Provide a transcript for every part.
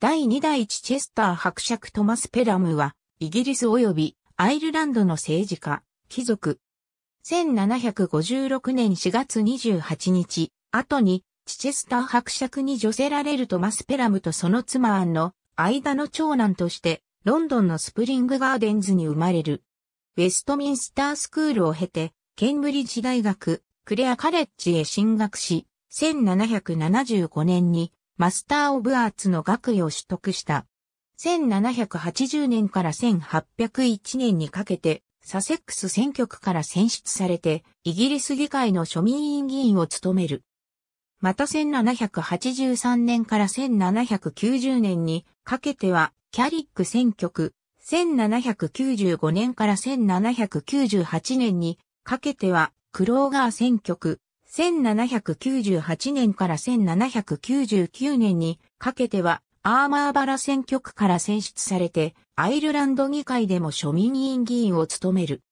第2代チェスター伯爵トマス・ペラムは、イギリス及びアイルランドの政治家、貴族。1756年4月28日、後に、チチェスター伯爵に女せられるトマス・ペラムとその妻アンの間の長男として、ロンドンのスプリングガーデンズに生まれる。ウェストミンスタースクールを経て、ケンブリッジ大学、クレアカレッジへ進学し、1775年にマスター・オブ・アーツの学位を取得した。1780年から1801年にかけて、サセックス選挙区から選出されて、イギリス議会の庶民委員議員を務める。また1783年から1790年にかけては、キャリック選挙区、1795年から1798年にかけては、クローガー選挙区、1798年から1799年にかけてはアーマーバラ選挙区から選出されてアイルランド議会でも庶民委員議員を務める。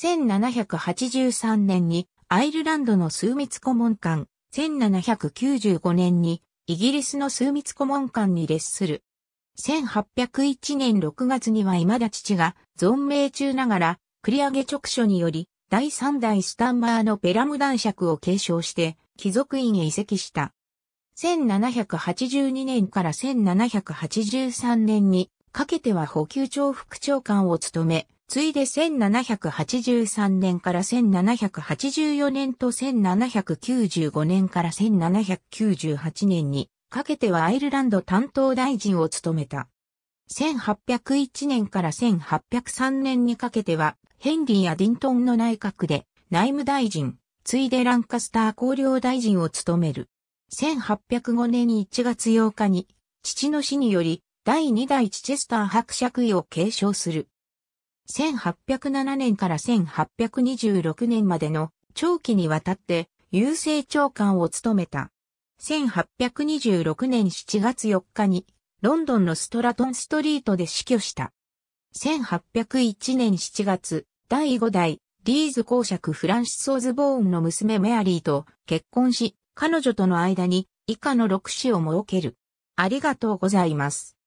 1783年にアイルランドの数密顧問官、1795年にイギリスの数密顧問官に列する。1801年6月には未だ父が存命中ながら繰り上げ直所により第3代スタンマーのペラム男爵を継承して、貴族院へ移籍した。1782年から1783年にかけては補給長副長官を務め、ついで1783年から1784年と1795年から1798年にかけてはアイルランド担当大臣を務めた。1801年から1803年にかけては、ヘンリー・アディントンの内閣で内務大臣、ついでランカスター公領大臣を務める。1805年1月8日に、父の死により、第2代チチェスター伯爵位を継承する。1807年から1826年までの長期にわたって郵政長官を務めた。1826年7月4日にロンドンのストラトンストリートで死去した。1801年7月、第5代、リーズ公爵フランシス・オズボーンの娘メアリーと結婚し、彼女との間に以下の6子を設ける。ありがとうございます。